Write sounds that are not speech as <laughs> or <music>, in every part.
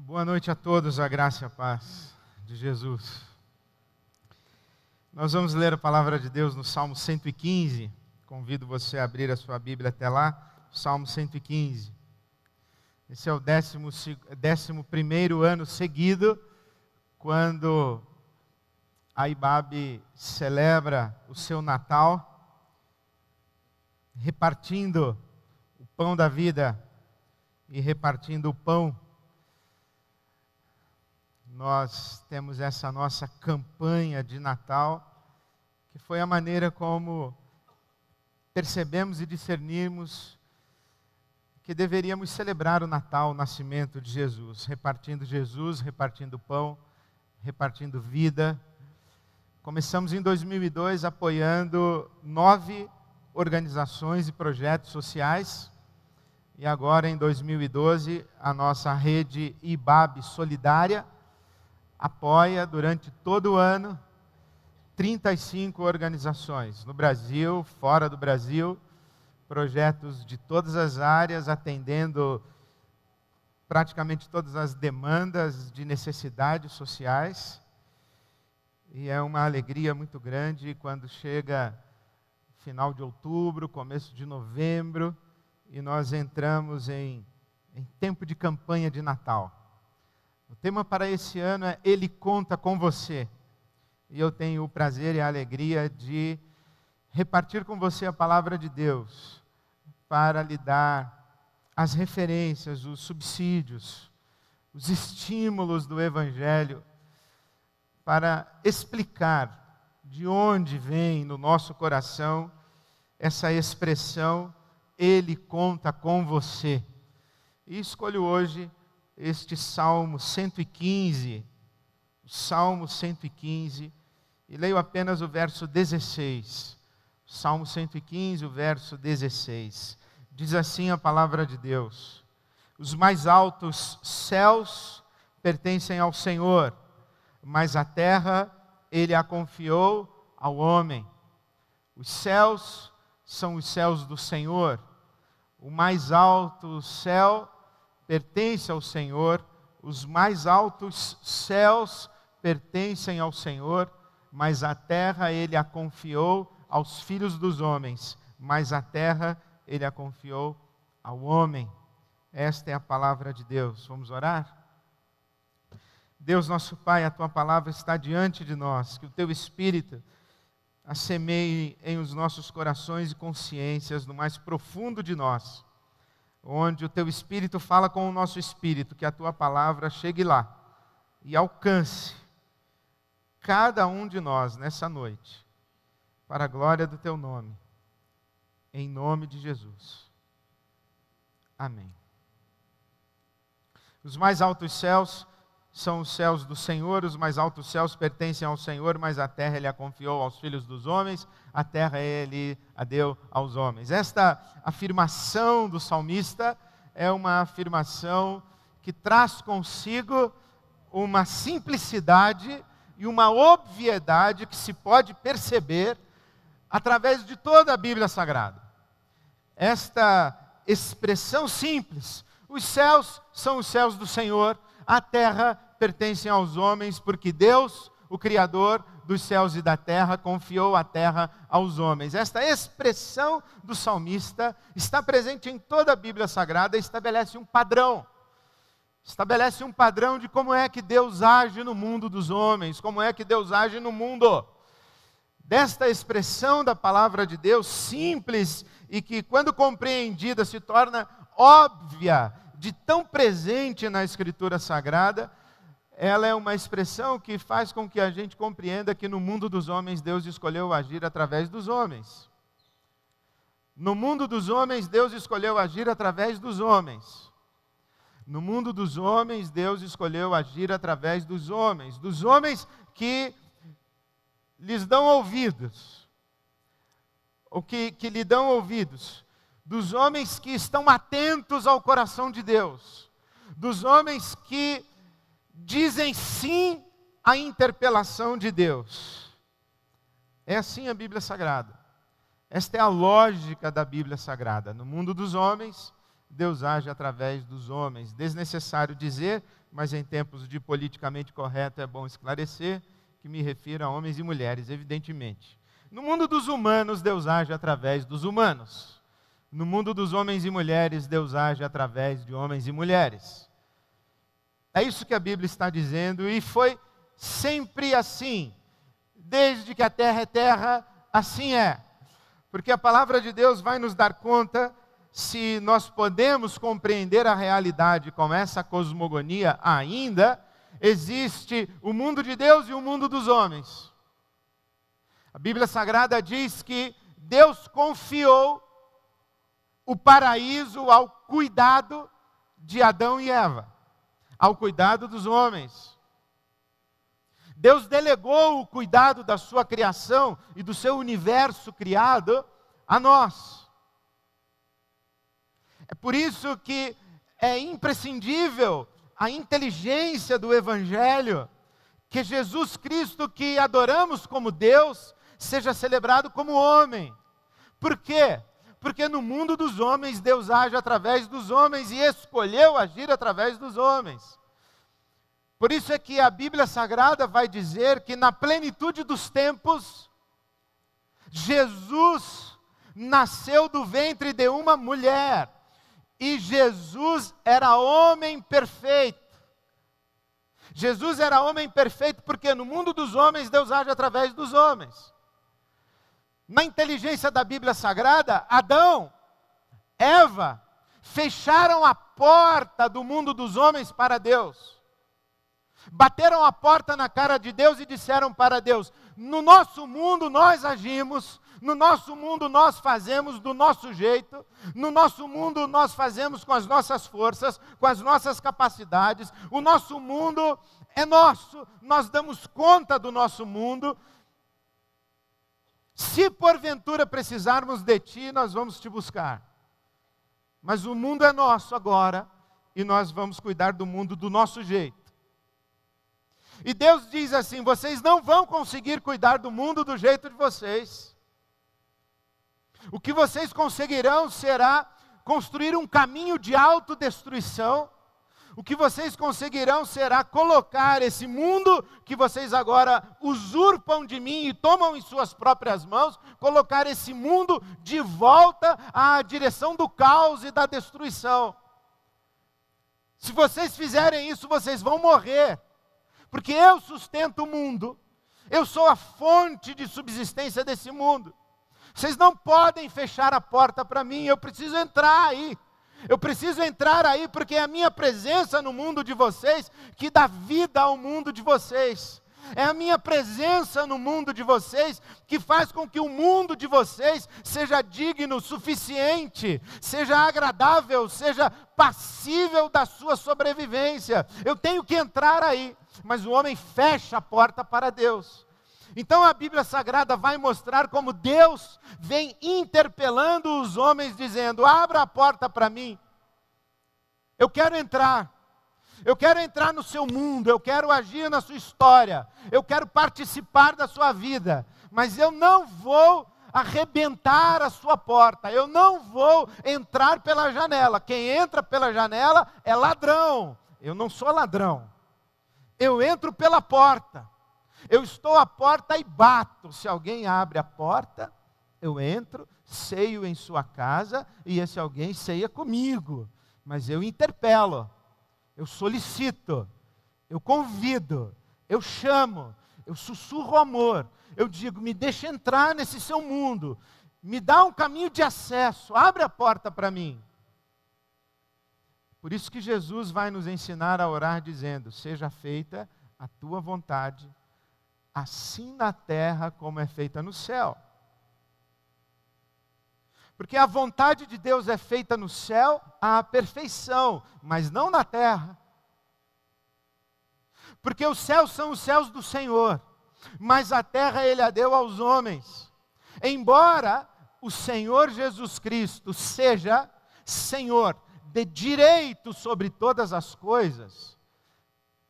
Boa noite a todos, a graça e a paz de Jesus. Nós vamos ler a palavra de Deus no Salmo 115. Convido você a abrir a sua Bíblia até lá, Salmo 115. Esse é o 11 ano seguido, quando a Ibabe celebra o seu Natal, repartindo o pão da vida e repartindo o pão nós temos essa nossa campanha de Natal, que foi a maneira como percebemos e discernimos que deveríamos celebrar o Natal, o nascimento de Jesus, repartindo Jesus, repartindo pão, repartindo vida. Começamos em 2002 apoiando nove organizações e projetos sociais. E agora, em 2012, a nossa rede IBAB Solidária apoia durante todo o ano 35 organizações no Brasil, fora do Brasil, projetos de todas as áreas, atendendo praticamente todas as demandas de necessidades sociais. E é uma alegria muito grande quando chega final de outubro, começo de novembro, e nós entramos em, em tempo de campanha de Natal. O tema para esse ano é Ele conta com você. E eu tenho o prazer e a alegria de repartir com você a palavra de Deus para lhe dar as referências, os subsídios, os estímulos do Evangelho para explicar de onde vem no nosso coração essa expressão Ele conta com você. E escolho hoje este Salmo 115, Salmo 115, e leio apenas o verso 16. Salmo 115, o verso 16. Diz assim a palavra de Deus: Os mais altos céus pertencem ao Senhor, mas a terra ele a confiou ao homem. Os céus são os céus do Senhor, o mais alto céu pertence ao Senhor, os mais altos céus pertencem ao Senhor, mas a terra ele a confiou aos filhos dos homens, mas a terra ele a confiou ao homem. Esta é a palavra de Deus. Vamos orar? Deus nosso Pai, a tua palavra está diante de nós, que o teu espírito a semeie em os nossos corações e consciências, no mais profundo de nós onde o teu espírito fala com o nosso espírito, que a tua palavra chegue lá e alcance cada um de nós nessa noite, para a glória do teu nome, em nome de Jesus. Amém. Os mais altos céus são os céus do Senhor, os mais altos céus pertencem ao Senhor, mas a terra ele a confiou aos filhos dos homens, a terra ele a deu aos homens. Esta afirmação do salmista é uma afirmação que traz consigo uma simplicidade e uma obviedade que se pode perceber através de toda a Bíblia Sagrada. Esta expressão simples, os céus são os céus do Senhor, a terra pertencem aos homens, porque Deus, o Criador dos céus e da terra, confiou a terra aos homens. Esta expressão do salmista está presente em toda a Bíblia Sagrada e estabelece um padrão. Estabelece um padrão de como é que Deus age no mundo dos homens, como é que Deus age no mundo. Desta expressão da palavra de Deus, simples e que, quando compreendida, se torna óbvia, de tão presente na Escritura Sagrada, ela é uma expressão que faz com que a gente compreenda que no mundo dos homens Deus escolheu agir através dos homens. No mundo dos homens, Deus escolheu agir através dos homens. No mundo dos homens, Deus escolheu agir através dos homens, dos homens que lhes dão ouvidos, ou que, que lhe dão ouvidos, dos homens que estão atentos ao coração de Deus, dos homens que dizem sim à interpelação de Deus. É assim a Bíblia Sagrada. Esta é a lógica da Bíblia Sagrada. No mundo dos homens, Deus age através dos homens. Desnecessário dizer, mas em tempos de politicamente correto é bom esclarecer que me refiro a homens e mulheres, evidentemente. No mundo dos humanos, Deus age através dos humanos. No mundo dos homens e mulheres, Deus age através de homens e mulheres. É isso que a Bíblia está dizendo, e foi sempre assim, desde que a terra é terra, assim é. Porque a palavra de Deus vai nos dar conta se nós podemos compreender a realidade com essa cosmogonia ainda, existe o mundo de Deus e o mundo dos homens. A Bíblia Sagrada diz que Deus confiou o paraíso ao cuidado de Adão e Eva ao cuidado dos homens. Deus delegou o cuidado da sua criação e do seu universo criado a nós. É por isso que é imprescindível a inteligência do Evangelho, que Jesus Cristo, que adoramos como Deus, seja celebrado como homem. Por quê? Porque no mundo dos homens, Deus age através dos homens e escolheu agir através dos homens. Por isso é que a Bíblia Sagrada vai dizer que na plenitude dos tempos, Jesus nasceu do ventre de uma mulher. E Jesus era homem perfeito. Jesus era homem perfeito porque no mundo dos homens Deus age através dos homens. Na inteligência da Bíblia Sagrada, Adão, Eva, fecharam a porta do mundo dos homens para Deus. Bateram a porta na cara de Deus e disseram para Deus: No nosso mundo nós agimos, no nosso mundo nós fazemos do nosso jeito, no nosso mundo nós fazemos com as nossas forças, com as nossas capacidades, o nosso mundo é nosso, nós damos conta do nosso mundo, se porventura precisarmos de ti, nós vamos te buscar. Mas o mundo é nosso agora e nós vamos cuidar do mundo do nosso jeito. E Deus diz assim: vocês não vão conseguir cuidar do mundo do jeito de vocês. O que vocês conseguirão será construir um caminho de autodestruição o que vocês conseguirão será colocar esse mundo que vocês agora usurpam de mim e tomam em suas próprias mãos, colocar esse mundo de volta à direção do caos e da destruição. Se vocês fizerem isso, vocês vão morrer, porque eu sustento o mundo, eu sou a fonte de subsistência desse mundo. Vocês não podem fechar a porta para mim, eu preciso entrar aí. Eu preciso entrar aí porque é a minha presença no mundo de vocês que dá vida ao mundo de vocês. É a minha presença no mundo de vocês que faz com que o mundo de vocês seja digno, suficiente, seja agradável, seja passível da sua sobrevivência. Eu tenho que entrar aí. Mas o homem fecha a porta para Deus. Então a Bíblia Sagrada vai mostrar como Deus vem interpelando os homens, dizendo: abra a porta para mim, eu quero entrar. Eu quero entrar no seu mundo, eu quero agir na sua história, eu quero participar da sua vida, mas eu não vou arrebentar a sua porta, eu não vou entrar pela janela. Quem entra pela janela é ladrão. Eu não sou ladrão. Eu entro pela porta. Eu estou à porta e bato. Se alguém abre a porta, eu entro, ceio em sua casa e esse alguém ceia comigo. Mas eu interpelo, eu solicito, eu convido, eu chamo, eu sussurro amor. Eu digo: me deixa entrar nesse seu mundo, me dá um caminho de acesso, abre a porta para mim. Por isso que Jesus vai nos ensinar a orar dizendo: Seja feita a tua vontade assim na terra como é feita no céu. Porque a vontade de Deus é feita no céu à perfeição, mas não na terra. Porque os céus são os céus do Senhor, mas a terra ele a deu aos homens. Embora o Senhor Jesus Cristo seja Senhor de direito sobre todas as coisas,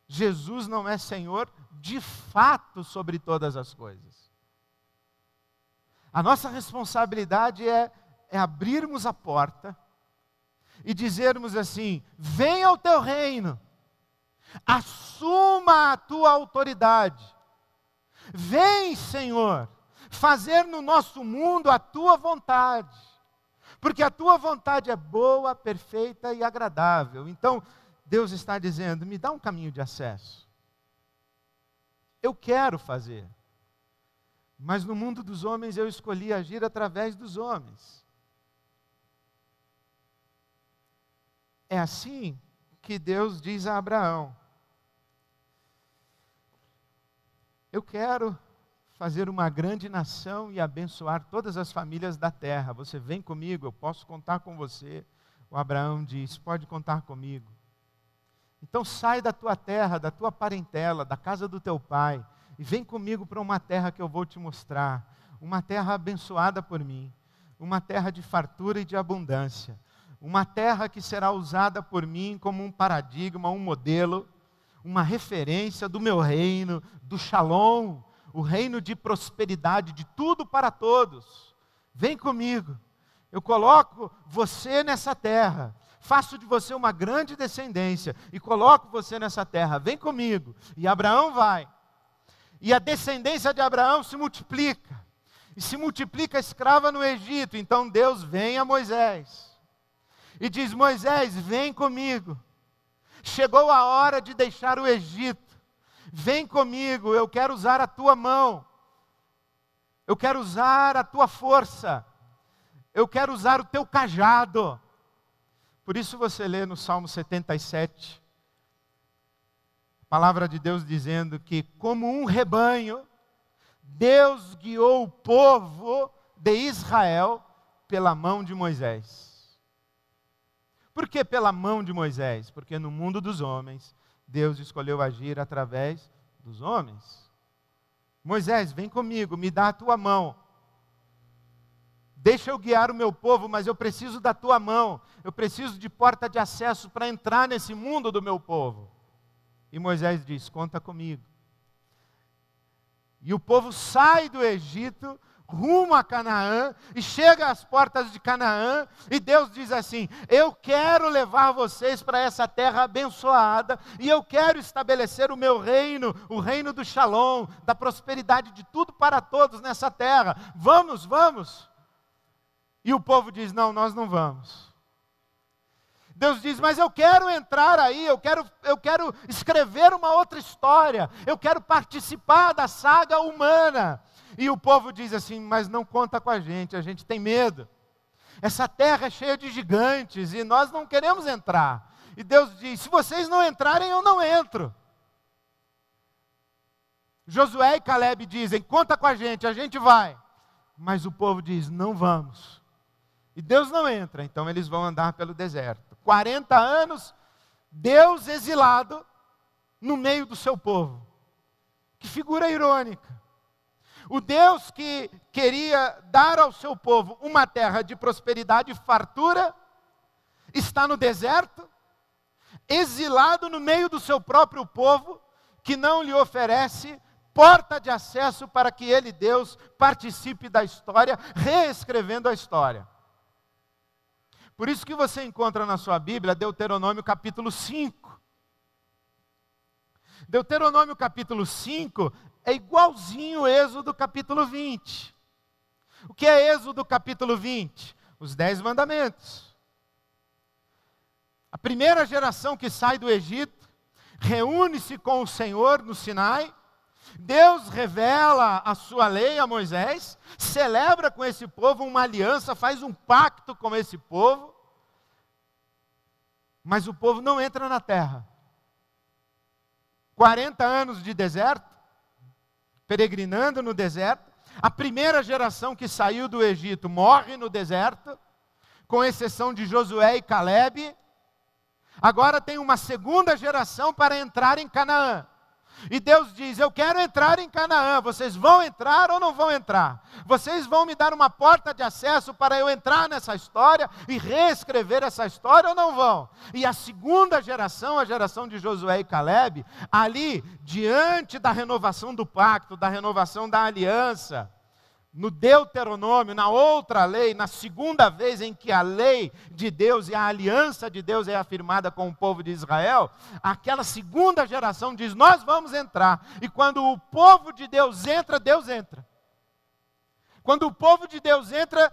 Jesus não é Senhor de fato sobre todas as coisas. A nossa responsabilidade é, é abrirmos a porta e dizermos assim: vem ao teu reino, assuma a tua autoridade, vem, Senhor, fazer no nosso mundo a tua vontade, porque a tua vontade é boa, perfeita e agradável. Então, Deus está dizendo: me dá um caminho de acesso eu quero fazer. Mas no mundo dos homens eu escolhi agir através dos homens. É assim que Deus diz a Abraão: Eu quero fazer uma grande nação e abençoar todas as famílias da terra. Você vem comigo, eu posso contar com você. O Abraão diz: Pode contar comigo. Então sai da tua terra, da tua parentela, da casa do teu pai, e vem comigo para uma terra que eu vou te mostrar, uma terra abençoada por mim, uma terra de fartura e de abundância, uma terra que será usada por mim como um paradigma, um modelo, uma referência do meu reino, do Shalom, o reino de prosperidade de tudo para todos. Vem comigo. Eu coloco você nessa terra faço de você uma grande descendência e coloco você nessa terra, vem comigo. E Abraão vai. E a descendência de Abraão se multiplica. E se multiplica a escrava no Egito. Então Deus vem a Moisés e diz: Moisés, vem comigo. Chegou a hora de deixar o Egito. Vem comigo, eu quero usar a tua mão. Eu quero usar a tua força. Eu quero usar o teu cajado por isso você lê no Salmo 77, a palavra de Deus dizendo que, como um rebanho, Deus guiou o povo de Israel pela mão de Moisés. Por que pela mão de Moisés? Porque no mundo dos homens, Deus escolheu agir através dos homens. Moisés, vem comigo, me dá a tua mão. Deixa eu guiar o meu povo, mas eu preciso da tua mão, eu preciso de porta de acesso para entrar nesse mundo do meu povo. E Moisés diz: Conta comigo. E o povo sai do Egito rumo a Canaã e chega às portas de Canaã, e Deus diz assim: Eu quero levar vocês para essa terra abençoada, e eu quero estabelecer o meu reino, o reino do Shalom, da prosperidade de tudo para todos nessa terra. Vamos, vamos. E o povo diz: Não, nós não vamos. Deus diz: Mas eu quero entrar aí, eu quero, eu quero escrever uma outra história, eu quero participar da saga humana. E o povo diz assim: Mas não conta com a gente, a gente tem medo. Essa terra é cheia de gigantes e nós não queremos entrar. E Deus diz: Se vocês não entrarem, eu não entro. Josué e Caleb dizem: Conta com a gente, a gente vai. Mas o povo diz: Não vamos. E Deus não entra, então eles vão andar pelo deserto. 40 anos, Deus exilado no meio do seu povo. Que figura irônica. O Deus que queria dar ao seu povo uma terra de prosperidade e fartura, está no deserto, exilado no meio do seu próprio povo, que não lhe oferece porta de acesso para que ele, Deus, participe da história, reescrevendo a história. Por isso que você encontra na sua Bíblia Deuteronômio capítulo 5. Deuteronômio capítulo 5 é igualzinho Êxodo capítulo 20. O que é Êxodo capítulo 20? Os dez mandamentos. A primeira geração que sai do Egito reúne-se com o Senhor no Sinai Deus revela a sua lei a Moisés, celebra com esse povo uma aliança, faz um pacto com esse povo, mas o povo não entra na terra. 40 anos de deserto, peregrinando no deserto, a primeira geração que saiu do Egito morre no deserto, com exceção de Josué e Caleb. Agora tem uma segunda geração para entrar em Canaã. E Deus diz: Eu quero entrar em Canaã. Vocês vão entrar ou não vão entrar? Vocês vão me dar uma porta de acesso para eu entrar nessa história e reescrever essa história ou não vão? E a segunda geração, a geração de Josué e Caleb, ali, diante da renovação do pacto, da renovação da aliança, no Deuteronômio, na outra lei, na segunda vez em que a lei de Deus e a aliança de Deus é afirmada com o povo de Israel, aquela segunda geração diz: Nós vamos entrar. E quando o povo de Deus entra, Deus entra. Quando o povo de Deus entra,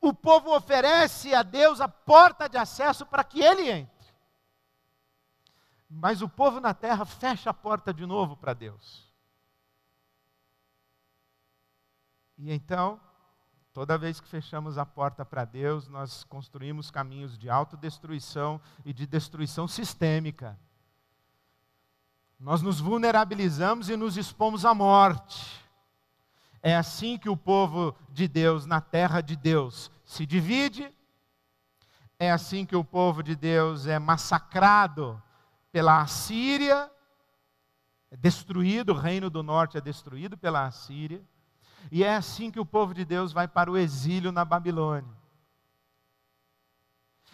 o povo oferece a Deus a porta de acesso para que ele entre. Mas o povo na terra fecha a porta de novo para Deus. E então, toda vez que fechamos a porta para Deus, nós construímos caminhos de autodestruição e de destruição sistêmica. Nós nos vulnerabilizamos e nos expomos à morte. É assim que o povo de Deus, na terra de Deus, se divide. É assim que o povo de Deus é massacrado pela Assíria, é destruído, o reino do norte é destruído pela Assíria. E é assim que o povo de Deus vai para o exílio na Babilônia.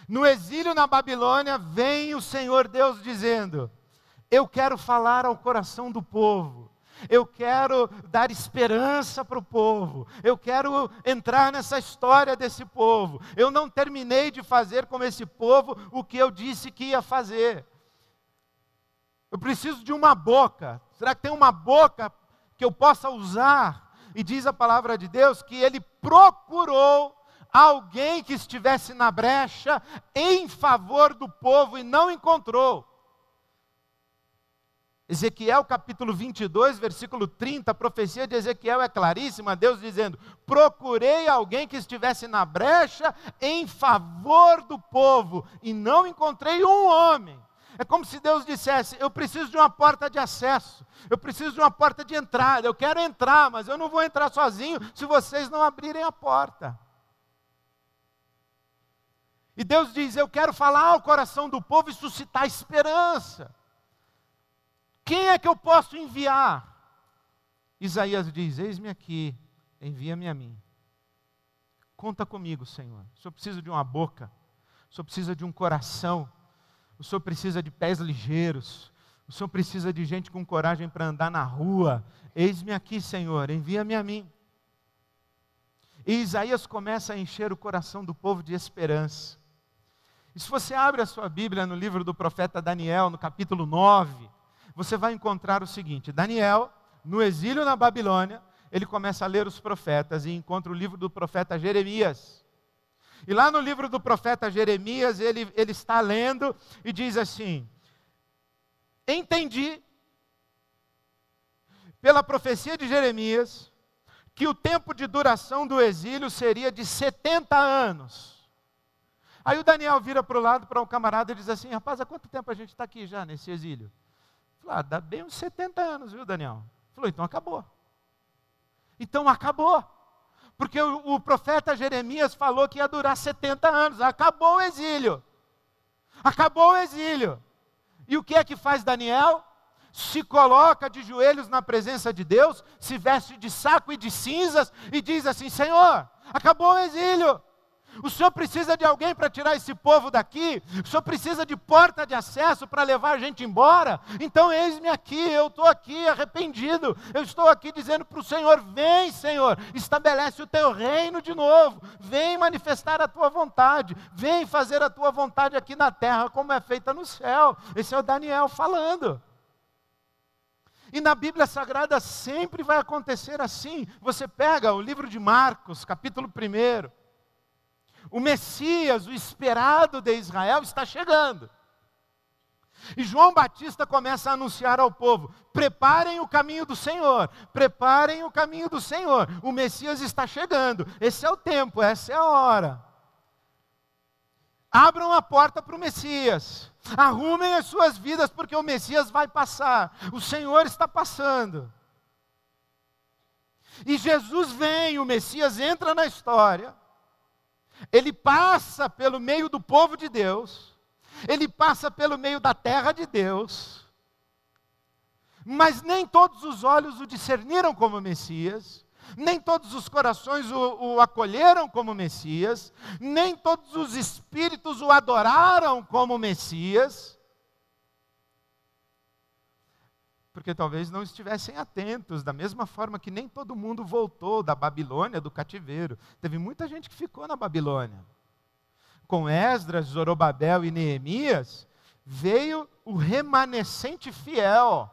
No exílio na Babilônia, vem o Senhor Deus dizendo: Eu quero falar ao coração do povo. Eu quero dar esperança para o povo. Eu quero entrar nessa história desse povo. Eu não terminei de fazer com esse povo o que eu disse que ia fazer. Eu preciso de uma boca. Será que tem uma boca que eu possa usar e diz a palavra de Deus que ele procurou alguém que estivesse na brecha em favor do povo e não encontrou. Ezequiel capítulo 22, versículo 30, a profecia de Ezequiel é claríssima, Deus dizendo: "Procurei alguém que estivesse na brecha em favor do povo e não encontrei um homem". É como se Deus dissesse: Eu preciso de uma porta de acesso, eu preciso de uma porta de entrada. Eu quero entrar, mas eu não vou entrar sozinho se vocês não abrirem a porta. E Deus diz: Eu quero falar ao coração do povo e suscitar esperança. Quem é que eu posso enviar? Isaías diz: Eis-me aqui, envia-me a mim. Conta comigo, Senhor. Se eu preciso de uma boca, se eu preciso de um coração o Senhor precisa de pés ligeiros, o Senhor precisa de gente com coragem para andar na rua. Eis-me aqui, Senhor, envia-me a mim. E Isaías começa a encher o coração do povo de esperança. E se você abre a sua Bíblia no livro do profeta Daniel, no capítulo 9, você vai encontrar o seguinte: Daniel, no exílio na Babilônia, ele começa a ler os profetas e encontra o livro do profeta Jeremias. E lá no livro do profeta Jeremias, ele, ele está lendo e diz assim: Entendi, pela profecia de Jeremias, que o tempo de duração do exílio seria de 70 anos. Aí o Daniel vira para o lado para um camarada e diz assim: Rapaz, há quanto tempo a gente está aqui já nesse exílio? Falei, ah, dá bem uns 70 anos, viu, Daniel? Falou, então acabou. Então acabou porque o, o profeta Jeremias falou que ia durar 70 anos. Acabou o exílio. Acabou o exílio. E o que é que faz Daniel? se coloca de joelhos na presença de Deus, se veste de saco e de cinzas e diz assim: Senhor, acabou o exílio, o Senhor precisa de alguém para tirar esse povo daqui. O Senhor precisa de porta de acesso para levar a gente embora. Então, eis-me aqui, eu estou aqui arrependido. Eu estou aqui dizendo para o Senhor: Vem, Senhor, estabelece o teu reino de novo. Vem manifestar a tua vontade. Vem fazer a tua vontade aqui na terra, como é feita no céu. Esse é o Daniel falando. E na Bíblia Sagrada sempre vai acontecer assim. Você pega o livro de Marcos, capítulo 1. O Messias, o esperado de Israel, está chegando. E João Batista começa a anunciar ao povo: preparem o caminho do Senhor, preparem o caminho do Senhor, o Messias está chegando, esse é o tempo, essa é a hora. Abram a porta para o Messias, arrumem as suas vidas, porque o Messias vai passar, o Senhor está passando. E Jesus vem, o Messias entra na história, ele passa pelo meio do povo de Deus, ele passa pelo meio da terra de Deus, mas nem todos os olhos o discerniram como Messias, nem todos os corações o, o, acolheram como Messias, nem todos os espíritos o adoraram como Messias, porque talvez não estivessem atentos, da mesma forma que nem todo mundo voltou da Babilônia, do cativeiro. Teve muita gente que ficou na Babilônia. Com Esdras, Zorobabel e Neemias, veio o remanescente fiel.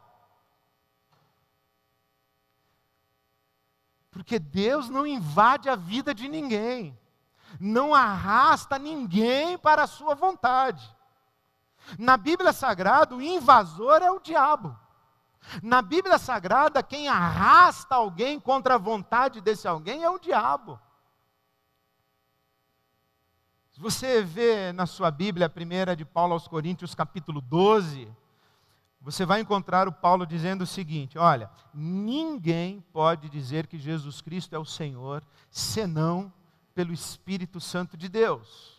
Porque Deus não invade a vida de ninguém, não arrasta ninguém para a sua vontade. Na Bíblia Sagrada, o invasor é o diabo. Na Bíblia Sagrada, quem arrasta alguém contra a vontade desse alguém é o diabo. Se você vê na sua Bíblia, a primeira de Paulo aos Coríntios, capítulo 12, você vai encontrar o Paulo dizendo o seguinte: olha, ninguém pode dizer que Jesus Cristo é o Senhor senão pelo Espírito Santo de Deus.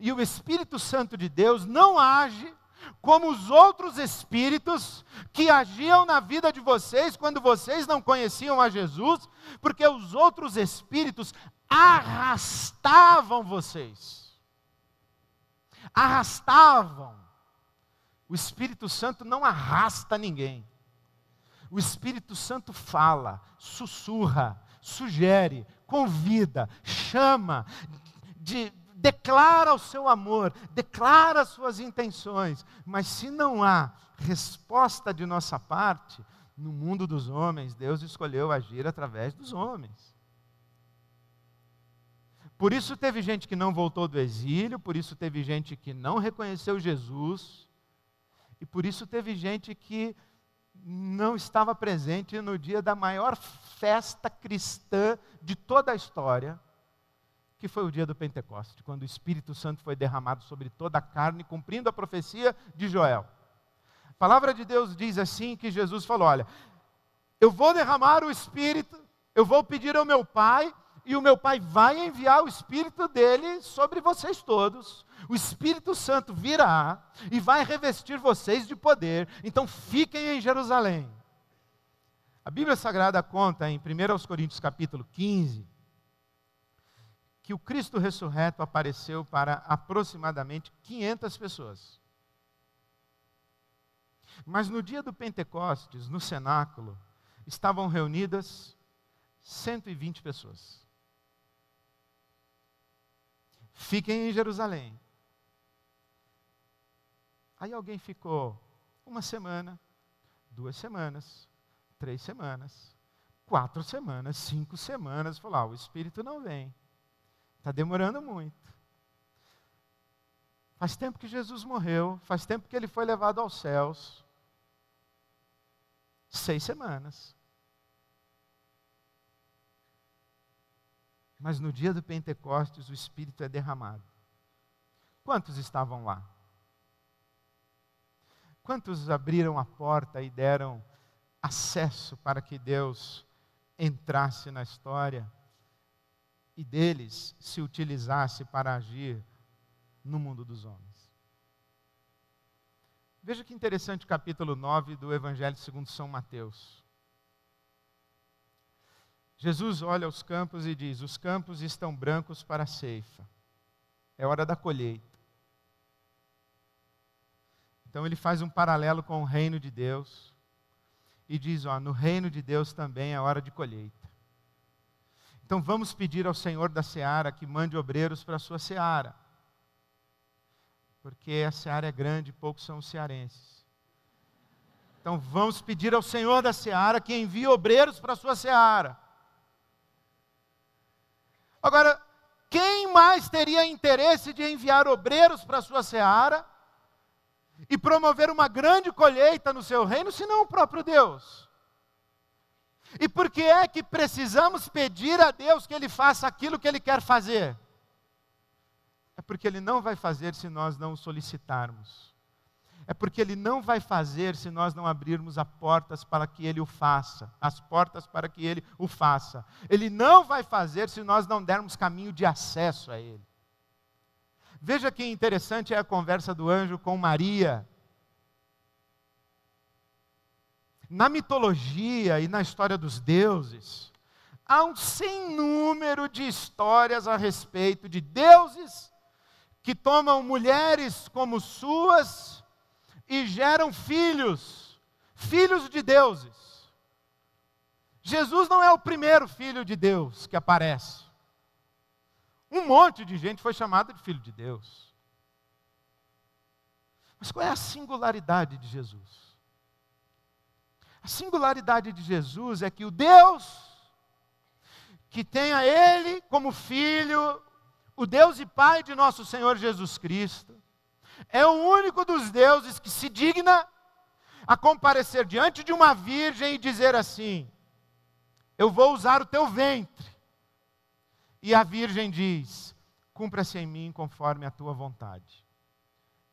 E o Espírito Santo de Deus não age como os outros espíritos que agiam na vida de vocês quando vocês não conheciam a Jesus, porque os outros espíritos arrastavam vocês. Arrastavam. O Espírito Santo não arrasta ninguém. O Espírito Santo fala, sussurra, sugere, convida, chama, de, declara o seu amor, declara as suas intenções, mas se não há resposta de nossa parte, no mundo dos homens, Deus escolheu agir através dos homens. Por isso teve gente que não voltou do exílio, por isso teve gente que não reconheceu Jesus, e por isso teve gente que não estava presente no dia da maior festa cristã de toda a história, que foi o dia do Pentecoste, quando o Espírito Santo foi derramado sobre toda a carne, cumprindo a profecia de Joel. A palavra de Deus diz assim que Jesus falou: "Olha, eu vou derramar o Espírito, eu vou pedir ao meu Pai, e o meu Pai vai enviar o Espírito dele sobre vocês todos. O Espírito Santo virá e vai revestir vocês de poder. Então fiquem em Jerusalém. A Bíblia Sagrada conta em 1 Coríntios capítulo 15 que o Cristo ressurreto apareceu para aproximadamente 500 pessoas. Mas no dia do Pentecostes, no cenáculo, estavam reunidas 120 pessoas. Fiquem em Jerusalém. Aí alguém ficou uma semana, duas semanas, três semanas, quatro semanas, cinco semanas, falou: ah, o Espírito não vem. Está demorando muito. Faz tempo que Jesus morreu, faz tempo que ele foi levado aos céus. Seis semanas. Mas no dia do Pentecostes o Espírito é derramado. Quantos estavam lá? Quantos abriram a porta e deram acesso para que Deus entrasse na história? e deles se utilizasse para agir no mundo dos homens. Veja que interessante o capítulo 9 do Evangelho segundo São Mateus. Jesus olha os campos e diz: Os campos estão brancos para a ceifa. É hora da colheita. Então ele faz um paralelo com o reino de Deus e diz: ó, No reino de Deus também é hora de colheita. Então vamos pedir ao Senhor da seara que mande obreiros para a sua seara. Porque a seara é grande e poucos são os cearenses. Então vamos pedir ao Senhor da seara que envie obreiros para a sua seara. Agora, quem mais teria interesse de enviar obreiros para a sua seara e promover uma grande colheita no seu reino, senão o próprio Deus? E por que é que precisamos pedir a Deus que Ele faça aquilo que Ele quer fazer? É porque Ele não vai fazer se nós não o solicitarmos. É porque Ele não vai fazer se nós não abrirmos as portas para que Ele o faça. As portas para que Ele o faça. Ele não vai fazer se nós não dermos caminho de acesso a Ele. Veja que interessante é a conversa do anjo com Maria. Na mitologia e na história dos deuses, há um sem número de histórias a respeito de deuses que tomam mulheres como suas e geram filhos, filhos de deuses. Jesus não é o primeiro filho de Deus que aparece. Um monte de gente foi chamada de filho de Deus. Mas qual é a singularidade de Jesus? A singularidade de Jesus é que o Deus que tem a Ele como Filho, o Deus e Pai de nosso Senhor Jesus Cristo, é o único dos deuses que se digna a comparecer diante de uma virgem e dizer assim: Eu vou usar o teu ventre. E a virgem diz: Cumpra-se em mim conforme a tua vontade.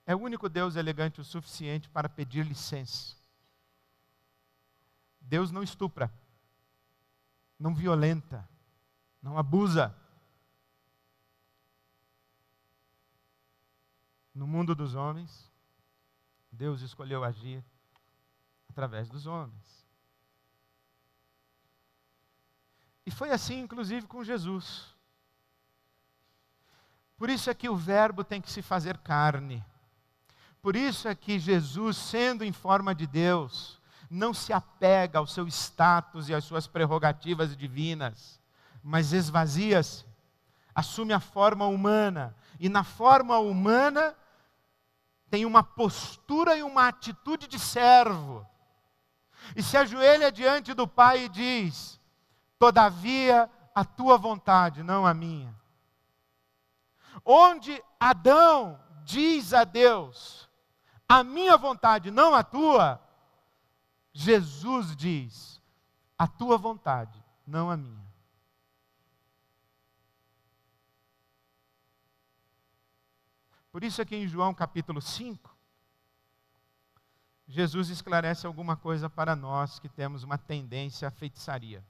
É o único Deus elegante o suficiente para pedir licença Deus não estupra, não violenta, não abusa. No mundo dos homens, Deus escolheu agir através dos homens. E foi assim, inclusive, com Jesus. Por isso é que o Verbo tem que se fazer carne. Por isso é que Jesus, sendo em forma de Deus, não se apega ao seu status e às suas prerrogativas divinas, mas esvazia-se, assume a forma humana, e na forma humana tem uma postura e uma atitude de servo, e se ajoelha diante do Pai e diz: Todavia, a tua vontade, não a minha. Onde Adão diz a Deus: A minha vontade, não a tua, Jesus diz: a tua vontade, não a minha. Por isso, aqui em João capítulo 5, Jesus esclarece alguma coisa para nós que temos uma tendência à feitiçaria.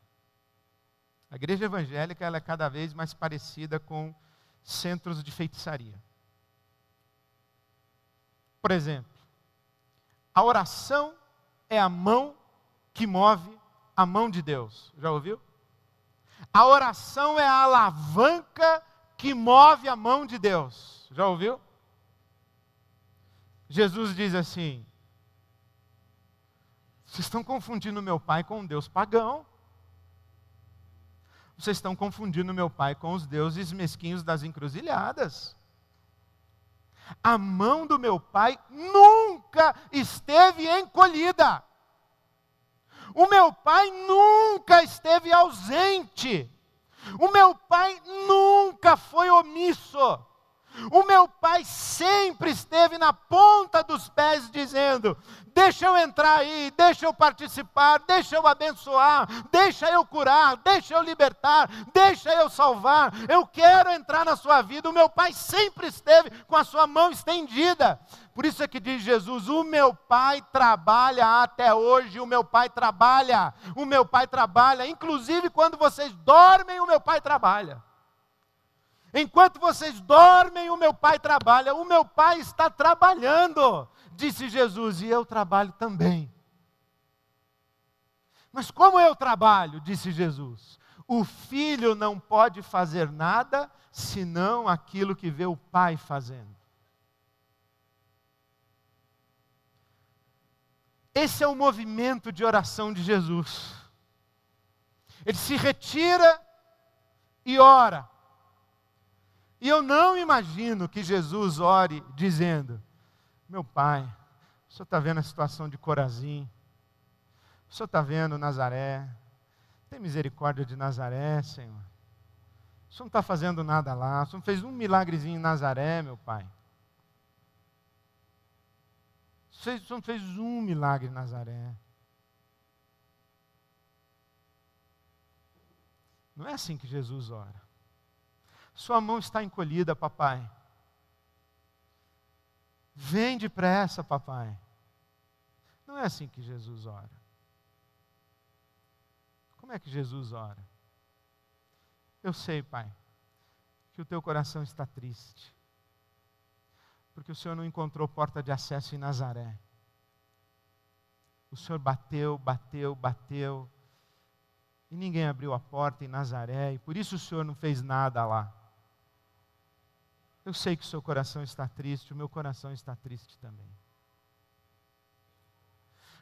A igreja evangélica ela é cada vez mais parecida com centros de feitiçaria. Por exemplo, a oração é a mão que move a mão de Deus. Já ouviu? A oração é a alavanca que move a mão de Deus. Já ouviu? Jesus diz assim: Vocês estão confundindo meu pai com um Deus pagão. Vocês estão confundindo meu pai com os deuses mesquinhos das encruzilhadas. A mão do meu pai nunca esteve encolhida. O meu pai nunca esteve ausente. O meu pai nunca foi omisso. O meu pai sempre esteve na ponta dos pés dizendo: Deixa eu entrar aí, deixa eu participar, deixa eu abençoar, deixa eu curar, deixa eu libertar, deixa eu salvar. Eu quero entrar na sua vida. O meu pai sempre esteve com a sua mão estendida. Por isso é que diz Jesus: O meu pai trabalha até hoje, o meu pai trabalha, o meu pai trabalha, inclusive quando vocês dormem, o meu pai trabalha. Enquanto vocês dormem, o meu pai trabalha. O meu pai está trabalhando, disse Jesus, e eu trabalho também. Mas como eu trabalho, disse Jesus, o filho não pode fazer nada senão aquilo que vê o pai fazendo. Esse é o movimento de oração de Jesus. Ele se retira e ora. E eu não imagino que Jesus ore dizendo: Meu pai, o senhor está vendo a situação de Corazim, o senhor está vendo Nazaré, tem misericórdia de Nazaré, Senhor. O senhor não está fazendo nada lá, o senhor não fez um milagrezinho em Nazaré, meu pai. O senhor não fez um milagre em Nazaré. Não é assim que Jesus ora. Sua mão está encolhida, papai. Vem depressa, papai. Não é assim que Jesus ora. Como é que Jesus ora? Eu sei, pai, que o teu coração está triste, porque o Senhor não encontrou porta de acesso em Nazaré. O Senhor bateu, bateu, bateu, e ninguém abriu a porta em Nazaré, e por isso o Senhor não fez nada lá. Eu sei que o seu coração está triste, o meu coração está triste também.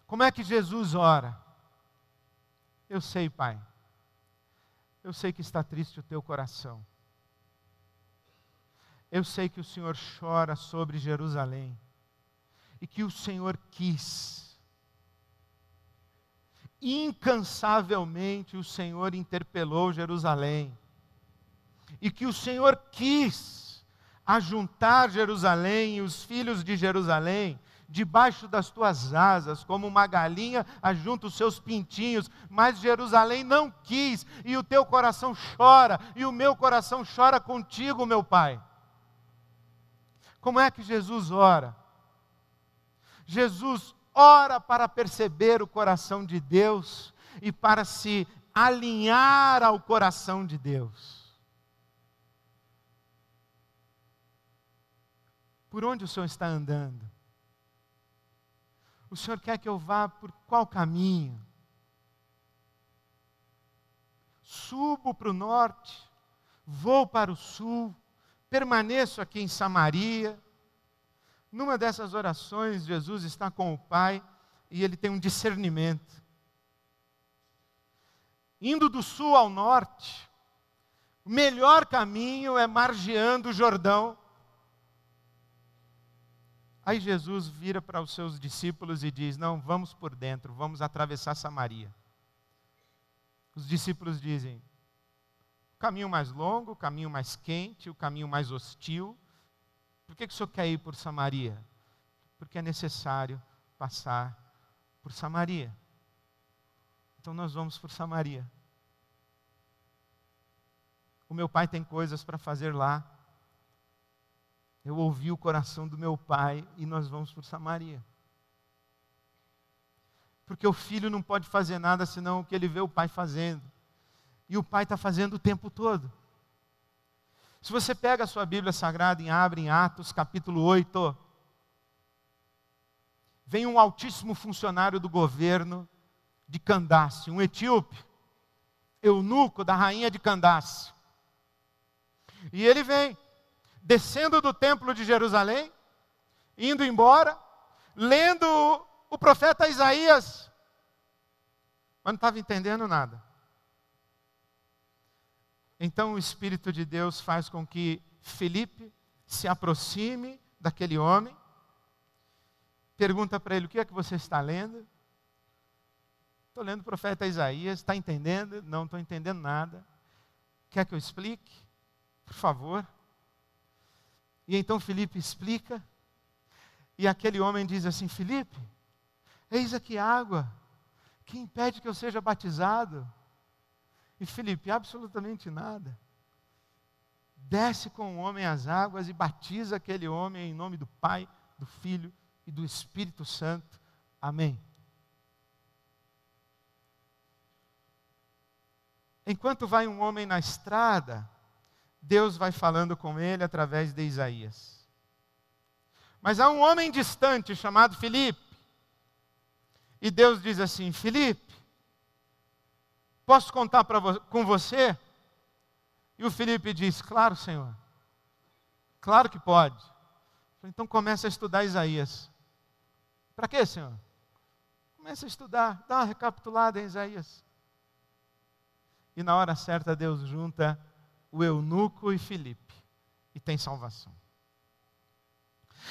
Como é que Jesus ora? Eu sei, Pai. Eu sei que está triste o teu coração. Eu sei que o Senhor chora sobre Jerusalém e que o Senhor quis. Incansavelmente o Senhor interpelou Jerusalém e que o Senhor quis ajuntar Jerusalém e os filhos de Jerusalém debaixo das tuas asas, como uma galinha ajunta os seus pintinhos, mas Jerusalém não quis, e o teu coração chora, e o meu coração chora contigo, meu Pai. Como é que Jesus ora? Jesus ora para perceber o coração de Deus e para se alinhar ao coração de Deus. Por onde o Senhor está andando? O Senhor quer que eu vá por qual caminho? Subo para o norte, vou para o sul, permaneço aqui em Samaria. Numa dessas orações, Jesus está com o Pai e ele tem um discernimento. Indo do sul ao norte, o melhor caminho é margeando o Jordão. Aí Jesus vira para os seus discípulos e diz: Não, vamos por dentro, vamos atravessar Samaria. Os discípulos dizem: o caminho mais longo, o caminho mais quente, o caminho mais hostil. Por que, que o senhor quer ir por Samaria? Porque é necessário passar por Samaria. Então nós vamos por Samaria. O meu pai tem coisas para fazer lá, eu ouvi o coração do meu pai e nós vamos por Samaria. Porque o filho não pode fazer nada senão o que ele vê o pai fazendo. E o pai está fazendo o tempo todo. Se você pega a sua Bíblia Sagrada e abre em Atos capítulo 8, vem um altíssimo funcionário do governo de Candace, um etíope, eunuco da rainha de Candace. E ele vem, descendo do templo de Jerusalém, indo embora, lendo o profeta Isaías, mas não estava entendendo nada. Então o Espírito de Deus faz com que Felipe se aproxime daquele homem, pergunta para ele: O que é que você está lendo? Estou lendo o profeta Isaías, está entendendo? Não estou entendendo nada. Quer que eu explique? Por favor. E então Felipe explica, e aquele homem diz assim: Felipe, eis aqui água, que impede que eu seja batizado? E Felipe: absolutamente nada. Desce com o homem às águas e batiza aquele homem em nome do Pai, do Filho e do Espírito Santo. Amém. Enquanto vai um homem na estrada, Deus vai falando com ele através de Isaías. Mas há um homem distante chamado Filipe. E Deus diz assim: Filipe, posso contar vo com você? E o Filipe diz: Claro, Senhor. Claro que pode. Então começa a estudar Isaías. Para quê, Senhor? Começa a estudar, dá uma recapitulada em Isaías. E na hora certa Deus junta o eunuco e Filipe, e tem salvação.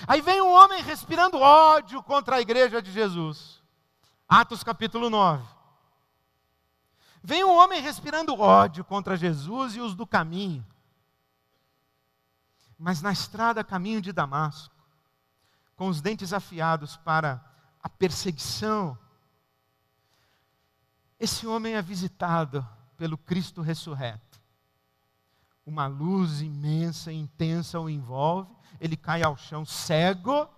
Aí vem um homem respirando ódio contra a igreja de Jesus. Atos capítulo 9. Vem um homem respirando ódio contra Jesus e os do caminho. Mas na estrada caminho de Damasco, com os dentes afiados para a perseguição, esse homem é visitado pelo Cristo ressurreto uma luz imensa, intensa o envolve, ele cai ao chão cego,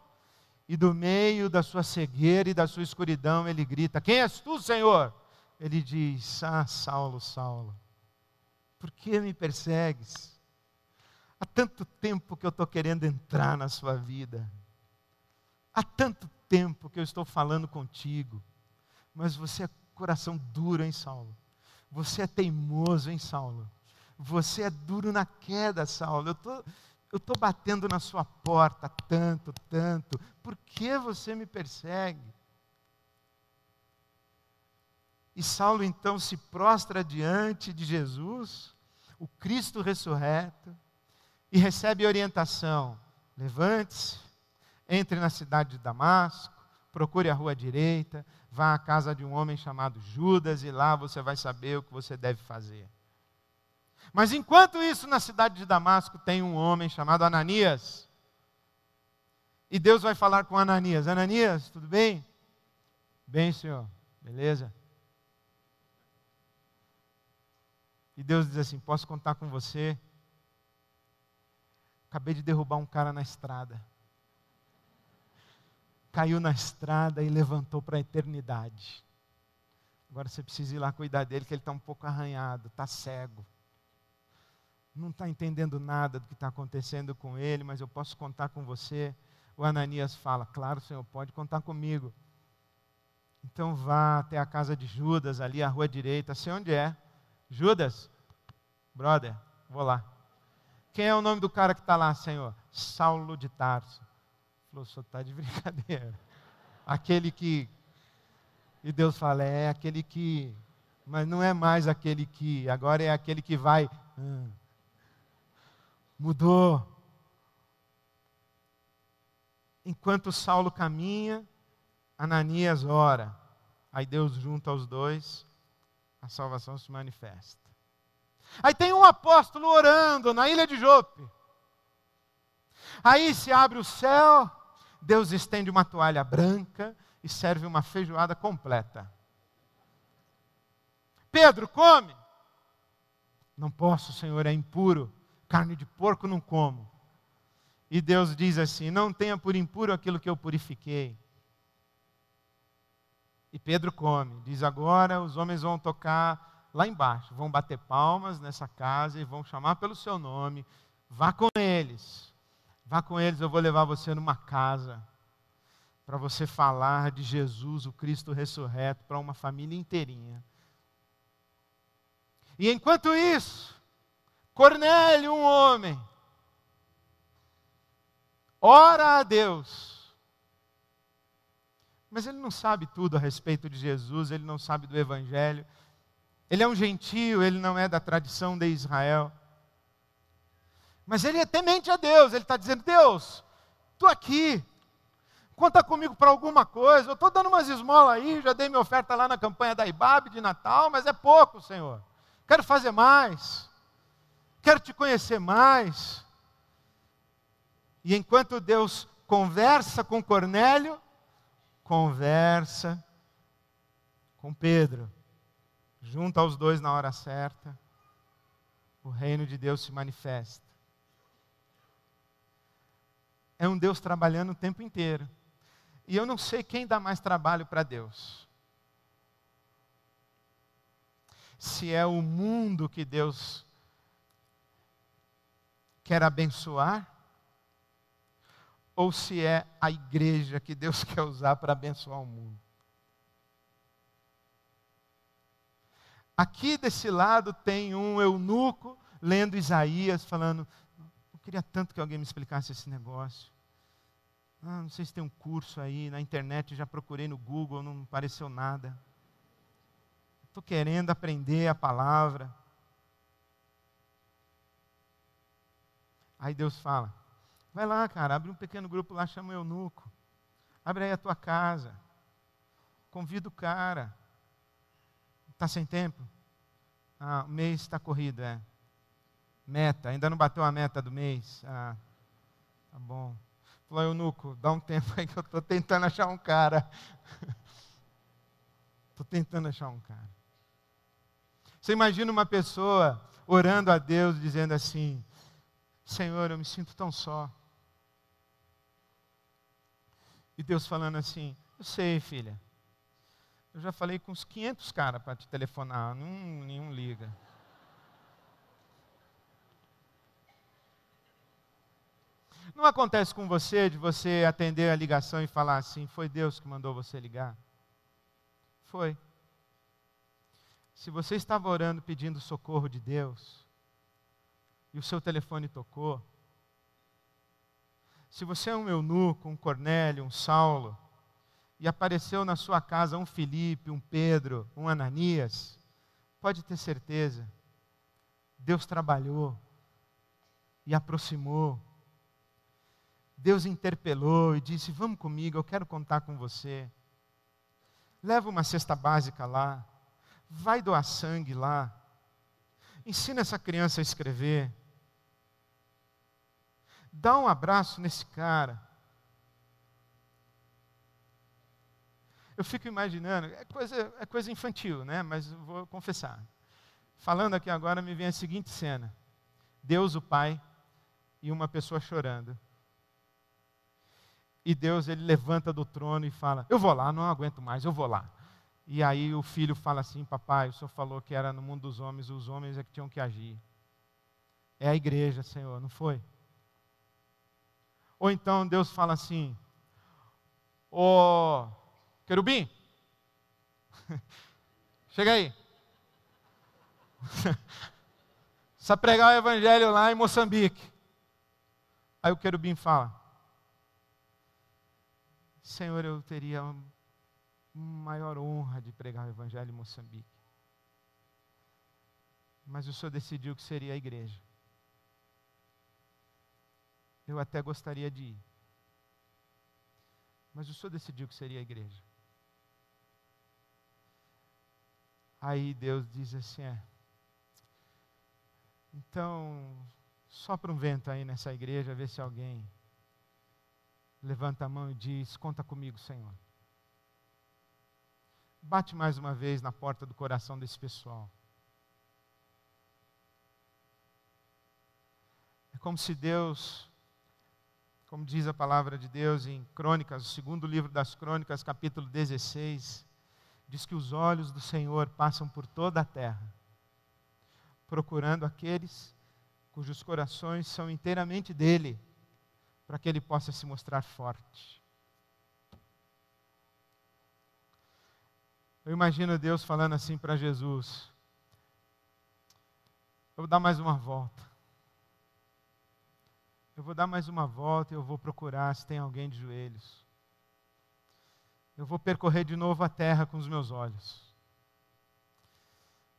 e do meio da sua cegueira e da sua escuridão ele grita: Quem és tu, Senhor? Ele diz: Ah, Saulo, Saulo, por que me persegues? Há tanto tempo que eu estou querendo entrar na sua vida, há tanto tempo que eu estou falando contigo, mas você é coração duro, hein, Saulo? Você é teimoso, hein, Saulo? Você é duro na queda, Saulo. Eu tô, estou batendo na sua porta tanto, tanto. Por que você me persegue? E Saulo então se prostra diante de Jesus, o Cristo ressurreto, e recebe orientação: levante-se, entre na cidade de Damasco, procure a rua direita, vá à casa de um homem chamado Judas, e lá você vai saber o que você deve fazer. Mas enquanto isso, na cidade de Damasco tem um homem chamado Ananias. E Deus vai falar com Ananias: Ananias, tudo bem? Bem, senhor, beleza? E Deus diz assim: Posso contar com você? Acabei de derrubar um cara na estrada. Caiu na estrada e levantou para a eternidade. Agora você precisa ir lá cuidar dele, que ele está um pouco arranhado, está cego não está entendendo nada do que está acontecendo com ele, mas eu posso contar com você. O Ananias fala: Claro, Senhor, pode contar comigo. Então vá até a casa de Judas, ali à rua direita, sei onde é. Judas, brother, vou lá. Quem é o nome do cara que está lá, Senhor? Saulo de Tarso. Falou, só está de <laughs> brincadeira. Aquele que. E Deus fala, é aquele que. Mas não é mais aquele que, agora é aquele que vai. Hum mudou. Enquanto Saulo caminha, Ananias ora. Aí Deus junta os dois, a salvação se manifesta. Aí tem um apóstolo orando na ilha de Jope. Aí se abre o céu, Deus estende uma toalha branca e serve uma feijoada completa. Pedro, come. Não posso, Senhor, é impuro carne de porco não como. E Deus diz assim: Não tenha por impuro aquilo que eu purifiquei. E Pedro come. Diz: Agora os homens vão tocar lá embaixo, vão bater palmas nessa casa e vão chamar pelo seu nome. Vá com eles. Vá com eles, eu vou levar você numa casa para você falar de Jesus, o Cristo ressurreto, para uma família inteirinha. E enquanto isso, Cornélio, um homem, ora a Deus. Mas ele não sabe tudo a respeito de Jesus, ele não sabe do Evangelho. Ele é um gentio, ele não é da tradição de Israel. Mas ele é temente a Deus, ele está dizendo: Deus, estou aqui, conta comigo para alguma coisa. Eu estou dando umas esmolas aí, já dei minha oferta lá na campanha da Ibabe de Natal, mas é pouco, Senhor. Quero fazer mais quero te conhecer mais. E enquanto Deus conversa com Cornélio, conversa com Pedro. Junta os dois na hora certa, o reino de Deus se manifesta. É um Deus trabalhando o tempo inteiro. E eu não sei quem dá mais trabalho para Deus. Se é o mundo que Deus quer abençoar? Ou se é a igreja que Deus <laughs> quer usar para abençoar o mundo? Aqui desse lado tem um eunuco lendo Isaías, falando: Eu queria tanto que alguém me explicasse esse negócio. Ah, não sei se tem um curso aí na internet, já procurei no Google, não apareceu nada. Estou querendo aprender a palavra. Aí Deus fala: vai lá, cara, abre um pequeno grupo lá, chama o eunuco. Abre aí a tua casa. Convida o cara. Está sem tempo? Ah, o mês está corrido, é. Meta, ainda não bateu a meta do mês. Ah, tá bom. Falou, eunuco, dá um tempo aí que eu estou tentando achar um cara. Estou <laughs> tentando achar um cara. Você imagina uma pessoa orando a Deus, dizendo assim: Senhor, eu me sinto tão só. E Deus falando assim: Eu sei, filha. Eu já falei com uns 500 caras para te telefonar, nenhum, nenhum liga. Não acontece com você de você atender a ligação e falar assim: Foi Deus que mandou você ligar? Foi. Se você estava orando pedindo socorro de Deus, e o seu telefone tocou, se você é um eunuco, um Cornélio, um Saulo, e apareceu na sua casa um Felipe, um Pedro, um Ananias, pode ter certeza, Deus trabalhou e aproximou. Deus interpelou e disse: Vamos comigo, eu quero contar com você. Leva uma cesta básica lá, vai doar sangue lá, ensina essa criança a escrever Dá um abraço nesse cara. Eu fico imaginando, é coisa, é coisa infantil, né? mas vou confessar. Falando aqui agora, me vem a seguinte cena: Deus, o Pai, e uma pessoa chorando. E Deus, ele levanta do trono e fala: Eu vou lá, não aguento mais, eu vou lá. E aí o filho fala assim: Papai, o senhor falou que era no mundo dos homens, os homens é que tinham que agir. É a igreja, Senhor, não foi? Ou então Deus fala assim: Ô oh, querubim, <laughs> chega aí. Precisa <laughs> pregar o evangelho lá em Moçambique. Aí o querubim fala: Senhor, eu teria maior honra de pregar o evangelho em Moçambique. Mas o Senhor decidiu que seria a igreja. Eu até gostaria de ir. Mas o senhor decidiu que seria a igreja. Aí Deus diz assim: é, então, sopra um vento aí nessa igreja, vê se alguém levanta a mão e diz: Conta comigo, Senhor. Bate mais uma vez na porta do coração desse pessoal. É como se Deus como diz a palavra de Deus em Crônicas, o segundo livro das Crônicas, capítulo 16, diz que os olhos do Senhor passam por toda a terra, procurando aqueles cujos corações são inteiramente dele, para que ele possa se mostrar forte. Eu imagino Deus falando assim para Jesus: Eu vou dar mais uma volta. Eu vou dar mais uma volta e eu vou procurar se tem alguém de joelhos. Eu vou percorrer de novo a terra com os meus olhos.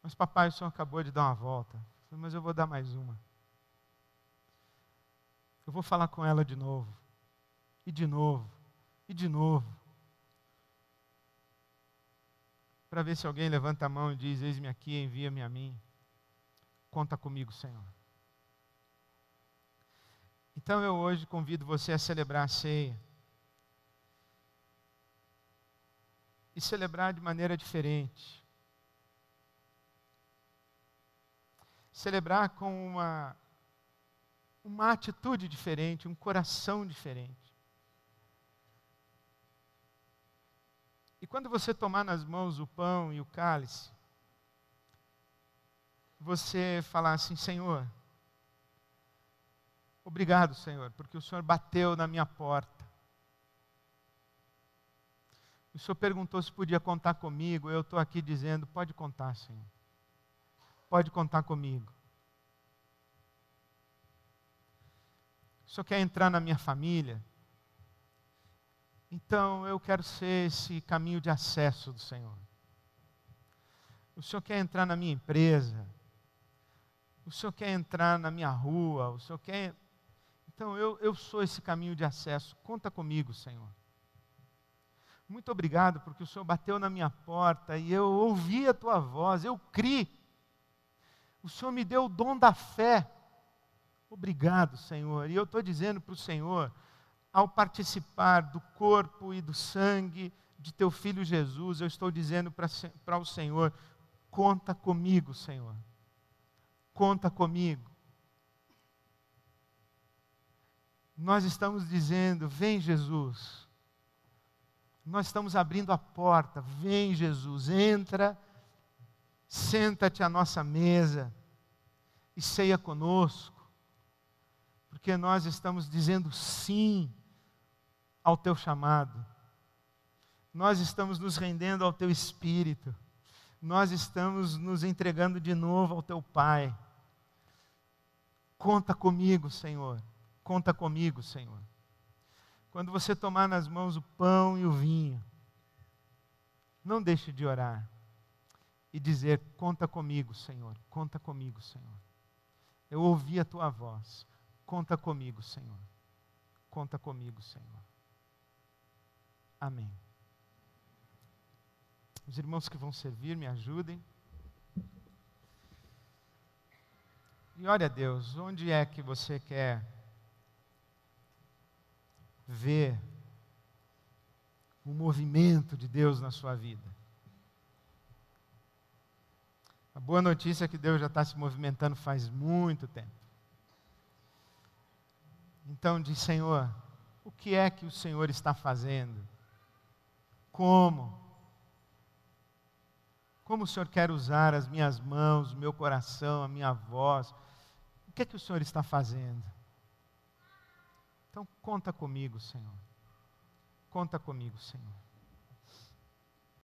Mas papai, o senhor acabou de dar uma volta. Mas eu vou dar mais uma. Eu vou falar com ela de novo. E de novo. E de novo. Para ver se alguém levanta a mão e diz: Eis-me aqui, envia-me a mim. Conta comigo, Senhor. Então eu hoje convido você a celebrar a ceia. E celebrar de maneira diferente. Celebrar com uma, uma atitude diferente, um coração diferente. E quando você tomar nas mãos o pão e o cálice, você falar assim: Senhor, Obrigado, Senhor, porque o Senhor bateu na minha porta. O Senhor perguntou se podia contar comigo. Eu estou aqui dizendo: pode contar, Senhor. Pode contar comigo. O Senhor quer entrar na minha família? Então eu quero ser esse caminho de acesso do Senhor. O Senhor quer entrar na minha empresa? O Senhor quer entrar na minha rua? O Senhor quer então eu, eu sou esse caminho de acesso, conta comigo, Senhor. Muito obrigado, porque o Senhor bateu na minha porta e eu ouvi a tua voz, eu criei. O Senhor me deu o dom da fé. Obrigado, Senhor. E eu estou dizendo para o Senhor, ao participar do corpo e do sangue de teu filho Jesus, eu estou dizendo para o Senhor: conta comigo, Senhor. Conta comigo. nós estamos dizendo: Vem Jesus. Nós estamos abrindo a porta, vem Jesus, entra, senta-te à nossa mesa e ceia conosco, porque nós estamos dizendo sim ao teu chamado, nós estamos nos rendendo ao teu espírito, nós estamos nos entregando de novo ao teu Pai. Conta comigo, Senhor conta comigo, Senhor. Quando você tomar nas mãos o pão e o vinho, não deixe de orar e dizer: Conta comigo, Senhor, conta comigo, Senhor. Eu ouvi a tua voz, conta comigo, Senhor, conta comigo, Senhor. Amém. Os irmãos que vão servir, me ajudem. E olha, Deus, onde é que você quer ver o movimento de Deus na sua vida. A boa notícia é que Deus já está se movimentando faz muito tempo. Então diz, Senhor, o que é que o Senhor está fazendo? Como? Como o Senhor quer usar as minhas mãos, o meu coração, a minha voz? O que é que o Senhor está fazendo? Então, conta comigo, Senhor. Conta comigo, Senhor.